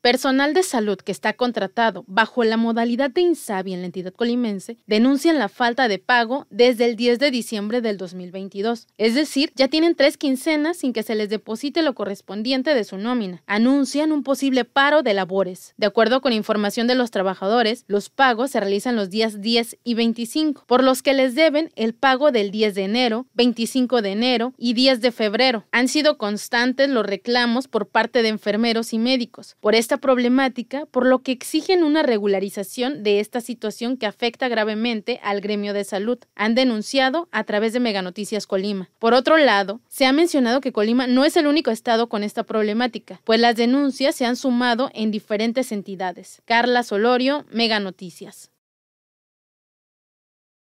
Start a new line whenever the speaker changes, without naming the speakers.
Personal de salud que está contratado bajo la modalidad de Insabi en la entidad colimense denuncian la falta de pago desde el 10 de diciembre del 2022, es decir, ya tienen tres quincenas sin que se les deposite lo correspondiente de su nómina. Anuncian un posible paro de labores. De acuerdo con información de los trabajadores, los pagos se realizan los días 10 y 25, por los que les deben el pago del 10 de enero, 25 de enero y 10 de febrero. Han sido constantes los reclamos por parte de enfermeros y médicos. Por esta problemática, por lo que exigen una regularización de esta situación que afecta gravemente al gremio de salud, han denunciado a través de Meganoticias Colima. Por otro lado, se ha mencionado que Colima no es el único estado con esta problemática, pues las denuncias se han sumado en diferentes entidades. Carla Solorio, Meganoticias.